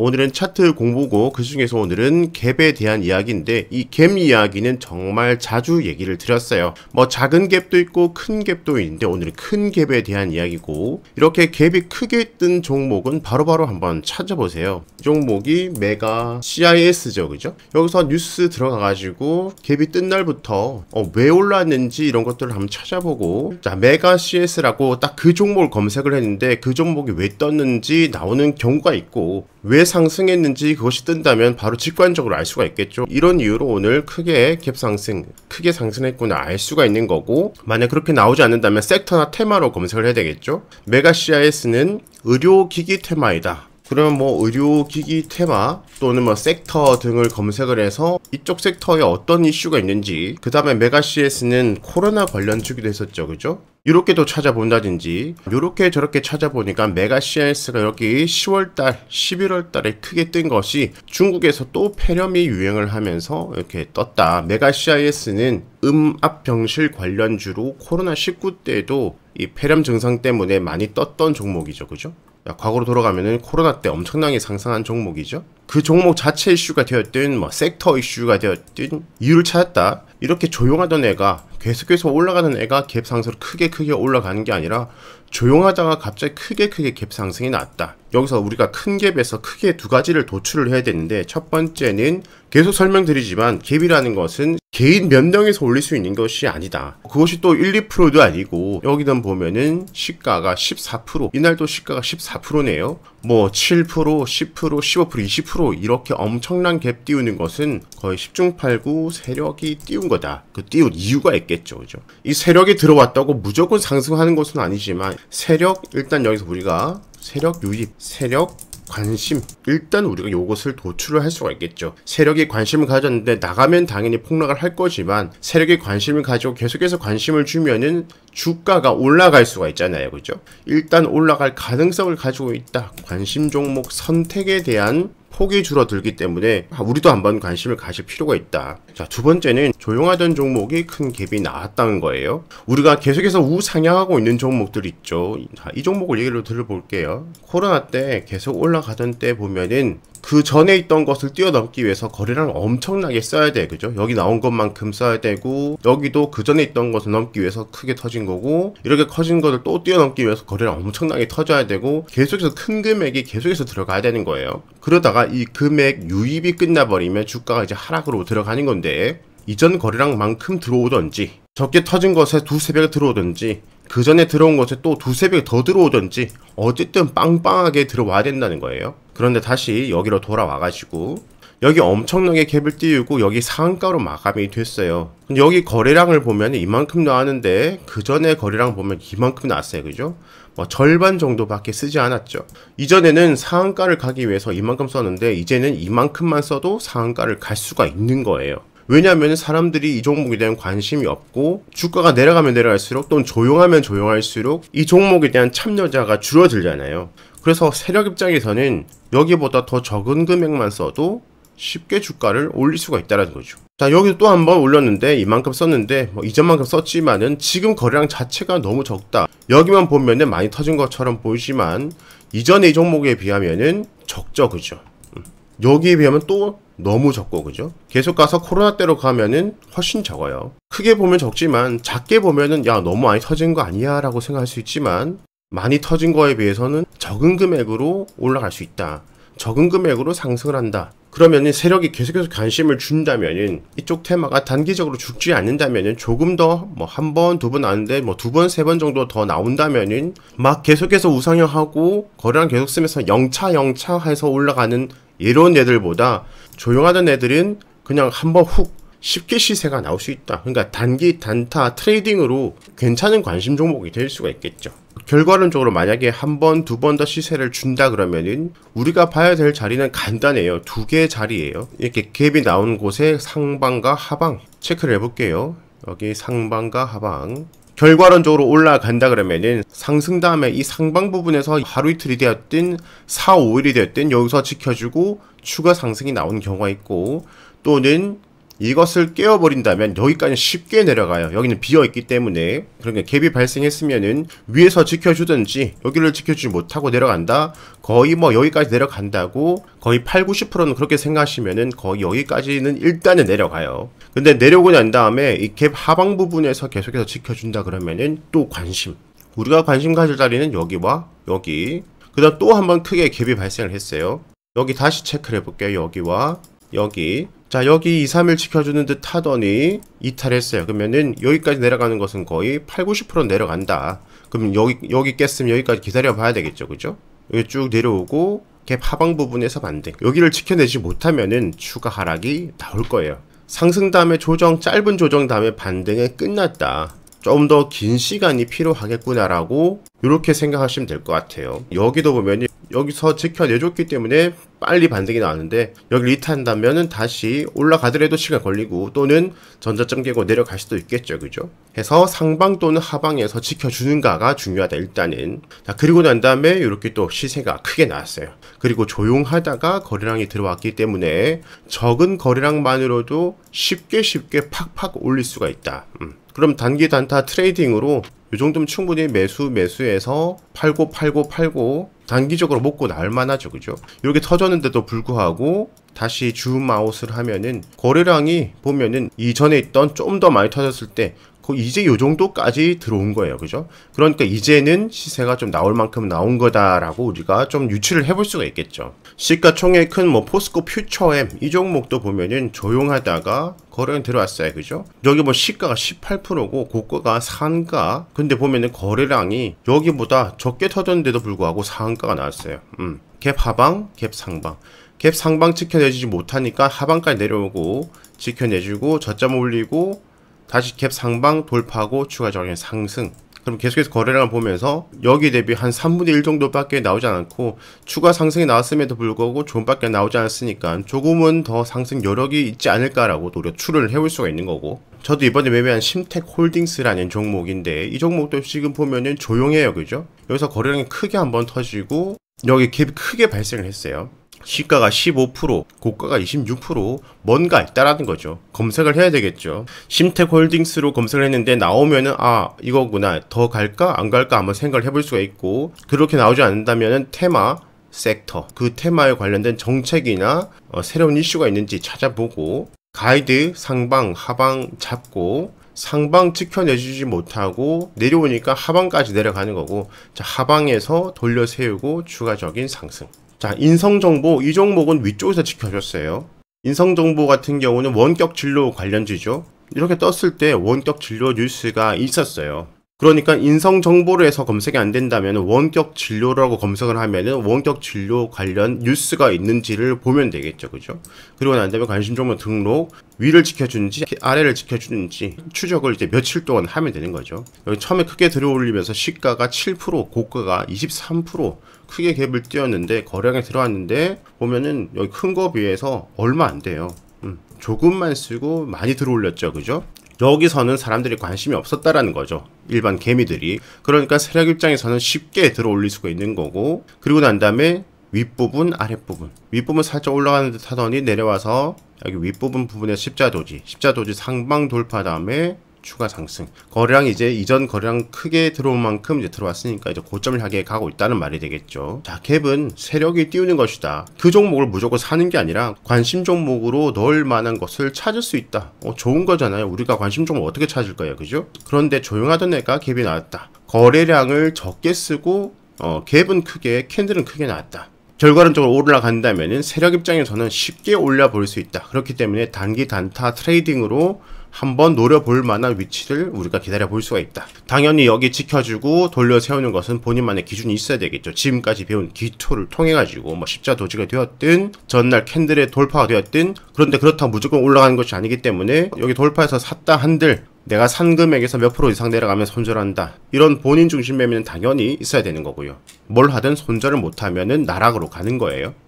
오늘은 차트 공부고 그 중에서 오늘은 갭에 대한 이야기인데 이 갭 이야기는 정말 자주 얘기를 드렸어요. 뭐 작은 갭도 있고 큰 갭도 있는데 오늘은 큰 갭에 대한 이야기고 이렇게 갭이 크게 뜬 종목은 바로바로 바로 한번 찾아보세요. 이 종목이 메가 CIS죠. 그죠? 여기서 뉴스 들어가가지고 갭이 뜬 날부터 어, 왜 올랐는지 이런 것들을 한번 찾아보고 자 메가 CS라고 딱 그 종목을 검색을 했는데 그 종목이 왜 떴는지 나오는 경우가 있고 왜 상승했는지 그것이 뜬다면 바로 직관적으로 알 수가 있겠죠. 이런 이유로 오늘 크게 갭 상승, 크게 상승했구나 알 수가 있는 거고 만약 그렇게 나오지 않는다면 섹터나 테마로 검색을 해야 되겠죠. 메가 CIS는 의료기기 테마이다. 그러면 뭐 의료기기 테마 또는 뭐 섹터 등을 검색을 해서 이쪽 섹터에 어떤 이슈가 있는지 그 다음에 메가 CS는 코로나 관련 주기도 했었죠 그죠? 이렇게도 찾아본다든지 이렇게 저렇게 찾아보니까 메가 CIS가 여기 10월달 11월달에 크게 뜬 것이 중국에서 또 폐렴이 유행을 하면서 이렇게 떴다 메가 CIS는 음압병실 관련주로 코로나19 때도이 폐렴 증상 때문에 많이 떴던 종목이죠 그죠 과거로 돌아가면은 코로나 때 엄청나게 상승한 종목이죠. 그 종목 자체 이슈가 되었든 뭐 섹터 이슈가 되었든 이유를 찾았다. 이렇게 조용하던 애가 계속해서 올라가는 애가 갭 상승으로 크게 크게 올라가는 게 아니라 조용하다가 갑자기 크게 크게 갭 상승이 났다. 여기서 우리가 큰 갭에서 크게 두 가지를 도출을 해야 되는데 첫 번째는 계속 설명드리지만 갭이라는 것은 개인 몇 명에서 올릴 수 있는 것이 아니다. 그것이 또 1, 2%도 아니고 여기는 보면은 시가가 14% 이날도 시가가 14%네요. 뭐 7%, 10%, 15%, 20% 이렇게 엄청난 갭 띄우는 것은 거의 10중 8구 세력이 띄운 거다. 그 띄운 이유가 있겠죠. 그죠? 이 세력이 들어왔다고 무조건 상승하는 것은 아니지만 세력 일단 여기서 우리가 세력 유입, 세력 관심 일단 우리가 요것을 도출을 할 수가 있겠죠 세력이 관심을 가졌는데 나가면 당연히 폭락을 할 거지만 세력이 관심을 가지고 계속해서 관심을 주면은 주가가 올라갈 수가 있잖아요 그죠 일단 올라갈 가능성을 가지고 있다 관심 종목 선택에 대한 폭이 줄어들기 때문에 아, 우리도 한번 관심을 가실 필요가 있다. 자, 두 번째는 조용하던 종목이 큰 갭이 나왔다는 거예요. 우리가 계속해서 우상향하고 있는 종목들 있죠. 자, 이 종목을 얘기로 들어볼게요. 코로나 때 계속 올라가던 때 보면은 그 전에 있던 것을 뛰어넘기 위해서 거래량을 엄청나게 써야 돼 그죠 여기 나온 것만큼 써야 되고 여기도 그 전에 있던 것을 넘기 위해서 크게 터진 거고 이렇게 커진 것을 또 뛰어넘기 위해서 거래량 엄청나게 터져야 되고 계속해서 큰 금액이 계속해서 들어가야 되는 거예요 그러다가 이 금액 유입이 끝나버리면 주가가 이제 하락으로 들어가는 건데 이전 거래량만큼 들어오던지 적게 터진 것에 두 세 배가 들어오던지 그 전에 들어온 것에 또 두 세 배 더들어오던지 어쨌든 빵빵하게 들어와야 된다는 거예요. 그런데 다시 여기로 돌아와가지고 여기 엄청나게 갭을 띄우고 여기 상한가로 마감이 됐어요. 여기 거래량을 보면 이만큼 나왔는데 그 전에 거래량 보면 이만큼 나왔어요. 그죠? 뭐 절반 정도밖에 쓰지 않았죠. 이전에는 상한가를 가기 위해서 이만큼 썼는데 이제는 이만큼만 써도 상한가를 갈 수가 있는 거예요. 왜냐하면 사람들이 이 종목에 대한 관심이 없고 주가가 내려가면 내려갈수록 또는 조용하면 조용할수록 이 종목에 대한 참여자가 줄어들잖아요. 그래서 세력 입장에서는 여기보다 더 적은 금액만 써도 쉽게 주가를 올릴 수가 있다는 거죠. 자 여기도 또 한번 올렸는데 이만큼 썼는데 뭐 이전만큼 썼지만은 지금 거래량 자체가 너무 적다. 여기만 보면은 많이 터진 것처럼 보이지만 이전의 종목에 비하면은 적죠 그죠. 여기에 비하면 또 너무 적고 그죠? 계속 가서 코로나 때로 가면은 훨씬 적어요. 크게 보면 적지만 작게 보면은 야 너무 많이 터진 거 아니야 라고 생각할 수 있지만 많이 터진 거에 비해서는 적은 금액으로 올라갈 수 있다. 적은 금액으로 상승을 한다. 그러면은 세력이 계속해서 관심을 준다면은 이쪽 테마가 단기적으로 죽지 않는다면은 조금 더 뭐 한 번, 두번 나는데 뭐 두 번, 세번 뭐 정도 더 나온다면은 막 계속해서 우상향하고 거래량 계속 쓰면서 영차 영차 해서 올라가는 이런 애들보다 조용하던 애들은 그냥 한번 훅 쉽게 시세가 나올 수 있다. 그러니까 단기 단타 트레이딩으로 괜찮은 관심 종목이 될 수가 있겠죠. 결과론적으로 만약에 한 번, 두 번 더 시세를 준다 그러면은 우리가 봐야 될 자리는 간단해요. 두 개의 자리예요. 이렇게 갭이 나온 곳의 상방과 하방 체크를 해볼게요. 여기 상방과 하방 결과론적으로 올라간다 그러면은 상승 다음에 이 상방 부분에서 하루 이틀이 되었든 4, 5일이 되었든 여기서 지켜주고 추가 상승이 나온 경우가 있고 또는 이것을 깨워버린다면 여기까지 쉽게 내려가요. 여기는 비어있기 때문에 그러니까 갭이 발생했으면은 위에서 지켜주든지 여기를 지켜주지 못하고 내려간다? 거의 뭐 여기까지 내려간다고 거의 8, 90%는 그렇게 생각하시면은 거의 여기까지는 일단은 내려가요. 근데 내려오고 난 다음에 이 갭 하방 부분에서 계속해서 지켜준다 그러면은 또 관심. 우리가 관심 가질 자리는 여기와 여기. 그 다음 또 한 번 크게 갭이 발생을 했어요. 여기 다시 체크를 해볼게요. 여기와 여기 자 여기 2, 3일 지켜주는 듯 하더니 이탈했어요 그러면은 여기까지 내려가는 것은 거의 8, 90% 내려간다 그럼 여기 여기 깼으면 여기까지 기다려 봐야 되겠죠 그죠 여기 쭉 내려오고 갭 하방 부분에서 반등 여기를 지켜내지 못하면은 추가 하락이 나올 거예요 상승 다음에 조정 짧은 조정 다음에 반등에 끝났다 좀더긴 시간이 필요하겠구나라고 이렇게 생각하시면 될 것 같아요. 여기도 보면 여기서 지켜내줬기 때문에 빨리 반등이 나왔는데 여기 리타한다면은 다시 올라가더라도 시간 걸리고 또는 전자점 깨고 내려갈 수도 있겠죠 그죠 해서 상방 또는 하방에서 지켜주는가가 중요하다 일단은 자 그리고 난 다음에 이렇게 또 시세가 크게 나왔어요 그리고 조용하다가 거래량이 들어왔기 때문에 적은 거래량만으로도 쉽게 쉽게 팍팍 올릴 수가 있다 음. 그럼 단기 단타 트레이딩으로 이 정도면 충분히 매수 매수해서 팔고 팔고 팔고 단기적으로 먹고 나을 만하죠 그죠 이렇게 터졌는데도 불구하고 다시 줌 아웃을 하면은 거래량이 보면은 이전에 있던 좀 더 많이 터졌을 때그 이제 요 정도까지 들어온 거예요. 그죠? 그러니까 이제는 시세가 좀 나올 만큼 나온 거다라고 우리가 좀 유추를 해볼 수가 있겠죠. 시가총액 큰뭐 포스코 퓨처엠 이 종목도 보면은 조용하다가 거래는 들어왔어요. 그죠? 여기 뭐 시가가 18%고 고가가 상가. 근데 보면은 거래량이 여기보다 적게 터졌는데도 불구하고 상가가 나왔어요. 음. 갭 하방, 갭 상방. 갭 상방 지켜내지 못하니까 하방까지 내려오고 지켜내주고 저점 올리고 다시 갭 상방 돌파하고 추가 적인 상승 그럼 계속해서 거래량을 보면서 여기 대비 한 3분의 1 정도밖에 나오지 않고 추가 상승이 나왔음에도 불구하고 좀밖에 나오지 않았으니까 조금은 더 상승 여력이 있지 않을까라고 노력 추론을 해올 수가 있는 거고 저도 이번에 매매한 심텍 홀딩스라는 종목인데 이 종목도 지금 보면은 조용해요 그죠? 여기서 거래량이 크게 한번 터지고 여기 갭이 크게 발생을 했어요 시가가 15%, 고가가 26%, 뭔가 있다라는 거죠. 검색을 해야 되겠죠. 심텍 홀딩스로 검색을 했는데 나오면은 아 이거구나 더 갈까 안 갈까 한번 생각을 해볼 수가 있고 그렇게 나오지 않는다면 테마 섹터 그 테마에 관련된 정책이나 어, 새로운 이슈가 있는지 찾아보고 가이드 상방 하방 잡고 상방 측혀내주지 못하고 내려오니까 하방까지 내려가는 거고 자, 하방에서 돌려 세우고 추가적인 상승 자, 인성정보 이 종목은 위쪽에서 지켜줬어요. 인성정보 같은 경우는 원격 진료 관련주죠. 이렇게 떴을 때 원격 진료 뉴스가 있었어요. 그러니까 인성 정보로 해서 검색이 안 된다면 원격 진료라고 검색을 하면은 원격 진료 관련 뉴스가 있는지를 보면 되겠죠. 그죠? 그리고 난 다음에 관심 종목 등록 위를 지켜주는지 아래를 지켜주는지 추적을 이제 며칠 동안 하면 되는 거죠. 여기 처음에 크게 들어올리면서 시가가 7% 고가가 23% 크게 갭을 띄었는데 거량에 들어왔는데 보면은 여기 큰 거 비해서 얼마 안 돼요. 음, 조금만 쓰고 많이 들어올렸죠. 그죠? 여기서는 사람들이 관심이 없었다라는 거죠. 일반 개미들이 그러니까 세력 입장에서는 쉽게 들어올릴 수가 있는 거고 그리고 난 다음에 윗부분 아랫부분 윗부분 살짝 올라가는 듯 하더니 내려와서 여기 윗부분 부분에 십자도지 십자도지 상방 돌파 다음에 추가 상승 거래량이 제 이전 거래량 크게 들어온 만큼 이제 들어왔으니까 이제 고점을 향해 가고 있다는 말이 되겠죠 자 갭은 세력이 띄우는 것이다 그 종목을 무조건 사는 게 아니라 관심 종목으로 넣을 만한 것을 찾을 수 있다 어, 좋은 거잖아요 우리가 관심 종목 어떻게 찾을 거예요 그죠 그런데 조용하던 애가 갭이 나왔다 거래량을 적게 쓰고 어, 갭은 크게 캔들은 크게 나왔다 결과론적으로 올라간다면 세력 입장에서는 쉽게 올려볼수 있다 그렇기 때문에 단기 단타 트레이딩으로 한번 노려볼 만한 위치를 우리가 기다려 볼 수가 있다. 당연히 여기 지켜주고 돌려 세우는 것은 본인만의 기준이 있어야 되겠죠. 지금까지 배운 기초를 통해 가지고 뭐 십자 도지가 되었든 전날 캔들의 돌파가 되었든 그런데 그렇다고 무조건 올라가는 것이 아니기 때문에 여기 돌파해서 샀다 한들 내가 산 금액에서 몇 프로 이상 내려가면 손절한다. 이런 본인 중심 매매는 당연히 있어야 되는 거고요. 뭘 하든 손절을 못하면 은 나락으로 가는 거예요.